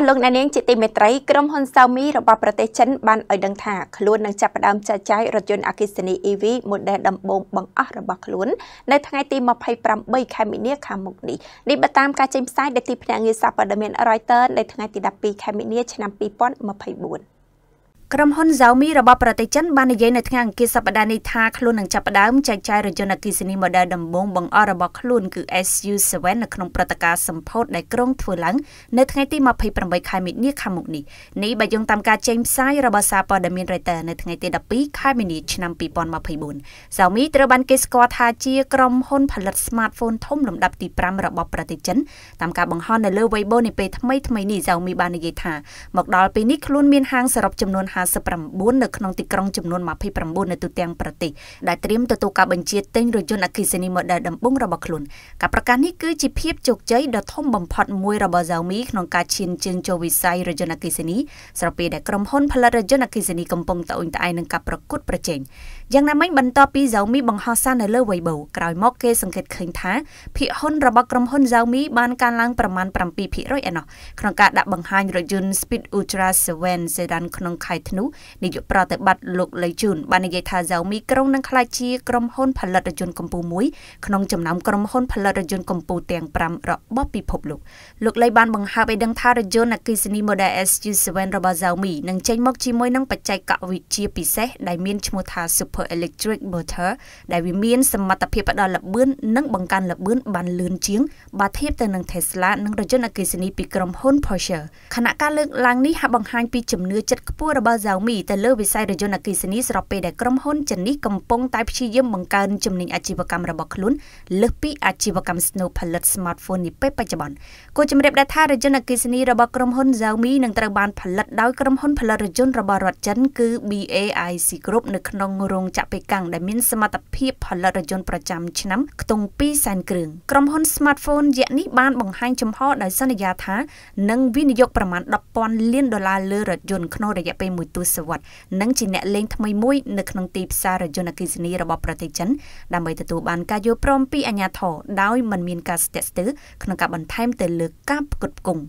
អស់លោកអ្នកនាងជាទីមេត្រីក្រុមហ៊ុន Xiaomi របស់ប្រទេសចិនបានឲ្យដឹងថាខ្លួននឹងចាប់ផ្ដើមចែកចាយរថយន្តអគ្គិសនី EV មួយដែលដំបូងបង្អស់របស់ខ្លួននៅថ្ងៃទី28ខែមីនាខាងមុខនេះនេះបើតាមការចេញផ្សាយដែលទីភ្នាក់ងារសារព័ត៌មាន Reuters នៅថ្ងៃទី12ខែមីនាឆ្នាំ2024ក្រុមហ៊ុន Xiaomi របស់ប្រទេសចិនបាននិយាយនៅថ្ងៃអង្គារសប្តាហ៍នេះថាខ្លួននឹងចាប់ផ្ដើមចែកចាយរថយន្តអគ្គិសនី model ដំបូងបង្អស់របស់ខ្លួនគឺ SU7 នៅក្នុងព្រឹត្តិការណ៍សម្ពោធដែលក្រុងធ្វើឡើងនៅថ្ងៃទី28ខែមីនាខាងមុខនេះនេះបើយោងតាមការចេញផ្សាយរបស់សារព័ត៌មាន Reuters នៅថ្ងៃទី12ខែមីនាឆ្នាំ2024 Xiaomi ត្រូវបានគេស្គាល់ថាជាក្រុមហ៊ុនផលិត smartphone ធំលំដាប់ទី5របស់ប្រទេសចិនតាមការបង្ហោះនៅលើ Weibo នាពេលថ្មីៗនេះ Xiaomi បាននិយាយថាមកដល់ពេលនេះខ្លួនមានហាងសរុបចំនួន59នៅក្នុងទីក្រុងចំនួន29នៅទូទាំងប្រទេសដែលត្រៀមទទួលការបញ្ជាទិញរថយន្តអគ្គិសនី model ដំបូងរបស់ខ្លួនការប្រកាសនេះគឺជាភាពជោគជ័យដ៏ធំបំផុតមួយរបស់ Xiaomi ក្នុងការឈានជើងចូលវិស័យរថយន្តអគ្គិសនីស្របពេលដែលក្រុមហ៊ុនផលិតរថយន្តអគ្គិសនីកំពុងត្អូញត្អែរនឹងការប្រកួតប្រជែងយ៉ាងណាមិញបន្ទាប់ពី Xiaomi បង្ហោះសារនៅលើ Weibo ក្រោយមកគេសង្កេតឃើញថាភាគហ៊ុនរបស់ក្រុមហ៊ុន Xiaomi បានកើនឡើងប្រមាណ7%ឯណោះក្នុងការដាក់បង្ហាញរថយន្ត Speed Ultra 7 Sedan ក្នុងខែធ្នូនាយកប្រតិបត្តិលោកលីជូនបាននិយាយថា Xiaomi ក្រុងនឹងក្លាយជាក្រុមហ៊ុនផលិតរថយន្តកម្ពុជាមួយក្នុងចំណោមក្រុមហ៊ុនផលិតរថយន្តកម្ពុជាទាំង5របស់ពិភពលោកលោកលីបានបង្ហើបឲ្យដឹងថារថយន្តអគ្គិសនី Model SU7 របស់ Xiaomi នឹងចេញមកជាមួយនឹងបច្ចេកវិទ្យាពិសេសដែលមានឈ្មោះថា Super Apple Electric Motor ដែលវាមានសមត្ថភាពផ្ដល់ល្បឿននិង បង្កើនល្បឿនបានលឿនជាងបើធៀបទៅនឹង Tesla និងរថយន្តអគ្គិសនីពីក្រុមហ៊ុន Porsche ខណៈការលើកឡើងនេះហាក់បង្ហាញពីជំនឿចិត្តខ្ពស់របស់ Xiaomi ទៅលើវិស័យរថយន្តអគ្គិសនីស្របពេលដែលក្រុមហ៊ុនចិននេះកំពុងតែព្យាយាមបង្កើនចំណេញអាជីវកម្មរបស់ខ្លួនលើសពីអាជីវកម្មស្នូលផលិត smartphone នាពេលបច្ចុប្បន្នគូជំរាប ដែរថារថយន្តអគ្គិសនីរបស់ក្រុមហ៊ុន Xiaomi នឹងត្រូវបានផលិតដោយក្រុមហ៊ុនផលិតរថយន្តរបស់រដ្ឋចិនគឺ BAIC Group នៅក្នុងរោងចក្របេកាំងដែលមានសមត្ថភាពផលិតរថយន្តប្រចាំឆ្នាំខ្ទង់2សែនគ្រឿងក្រុមហ៊ុន Smartphone យៈនេះបានបង្ហាញចំហដោយសន្យាថានឹងវិនិយោគប្រមាណ10,000លានដុល្លារលើរថយន្តក្នុងរយៈពេលមួយទសវត្សរ៍និងជាអ្នកលេងថ្មីមួយនៅក្នុងទីផ្សាររថយន្តអគ្គិសនីរបស់ប្រទេសចិនដើម្បីទទួលបានការយល់ព្រមពីអាជ្ញាធរដោយមិនមានការស្ទាក់ស្ទើរក្នុងការបន្ថែមទៅលើការផ្គត់ផ្គង់